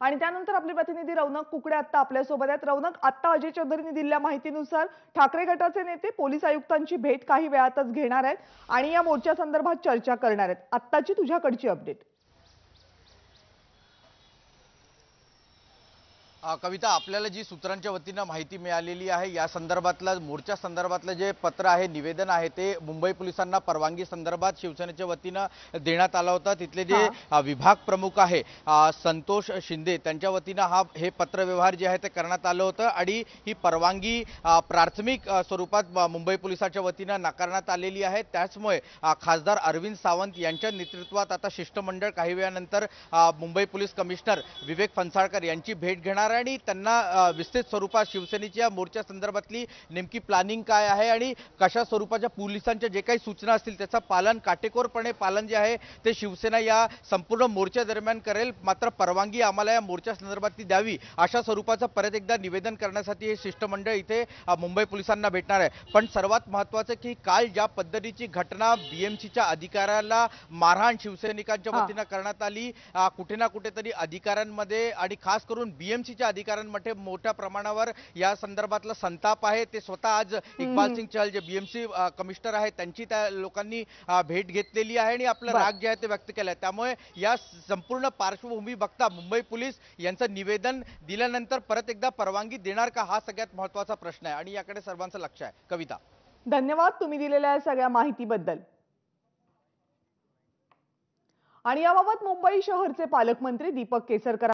आणि त्यानंतर आपले प्रतिनिधी रौनक कुकडे आता आपल्यासोबत आहेत रौनक आता अजय चौधरींनी दिलेल्या माहितीनुसार ठाकरे गटाचे नेते पोलीस आयुक्तांची भेट काही वेळातच घेणार आहेत आणि या मोर्चा संदर्भात चर्चा करणार आहेत आत्ताची तुझ्याकडची अपडेट कविता आपल्याला जी सूत्रांच्या वतीनं माहिती मिळालेली आहे या संदर्भातला मोर्चा संदर्भातलं जे पत्र आहे निवेदन आहे ते मुंबई पोलिसांना परवानगी संदर्भात शिवसेनेच्या वतीनं देण्यात आला होता तिथले जे विभाग प्रमुख आहे संतोष शिंदे त्यांच्या वतीनं हा हे पत्रव्यवहार जे आहे ते करण्यात आलं होतं आणि ही परवानगी प्राथमिक स्वरूपात मुंबई पोलिसाच्या वतीनं नाकारण्यात आलेली आहे त्याचमुळे खासदार अरविंद सावंत यांच्या नेतृत्वात आता शिष्टमंडळ काही वेळानंतर मुंबई पोलीस कमिशनर विवेक फणसाळकर यांची भेट घेणार करणार आहे आणि त्यांना विस्तृत स्वरूपात शिवसेनेच्या मोर्चा संदर्भातली नेमकी प्लॅनिंग काय आहे आणि कशा स्वरूपाच्या पोलिसांच्या जे काही सूचना असतील त्याचा पालन काटेकोरपणे पालन जे आहे ते शिवसेना या संपूर्ण मोर्चा दरम्यान करेल मात्र परवानगी आम्हाला या मोर्चा संदर्भातली द्यावी अशा स्वरूपाचं परत एकदा निवेदन करण्यासाठी हे शिष्टमंडळ इथे मुंबई पोलिसांना भेटणार आहे पण सर्वात महत्वाचं की काल ज्या पद्धतीची घटना बीएमसीच्या अधिकाऱ्याला मारहाण शिवसैनिकांच्या वतीनं करण्यात आली कुठे ना कुठेतरी अधिकाऱ्यांमध्ये आणि खास करून बीएमसी अधिकाऱ्यांमध्ये मोठ्या प्रमाणावर या संदर्भातला संताप आहे ते स्वतः आज इकबाल सिंग चहल जे बीएमसी कमिशनर आहेत त्यांची त्या लोकांनी भेट घेतलेली आहे आणि आपलं राग जे आहे ते व्यक्त केलं त्यामुळे या संपूर्ण पार्श्वभूमी बघता मुंबई पोलीस यांचं निवेदन दिल्यानंतर परत एकदा परवानगी देणार का हा सगळ्यात महत्वाचा प्रश्न आहे आणि याकडे सर्वांचं लक्ष आहे कविता धन्यवाद तुम्ही दिलेल्या सगळ्या माहितीबद्दल आणि याबाबत मुंबई शहरचे पालकमंत्री दीपक केसरकर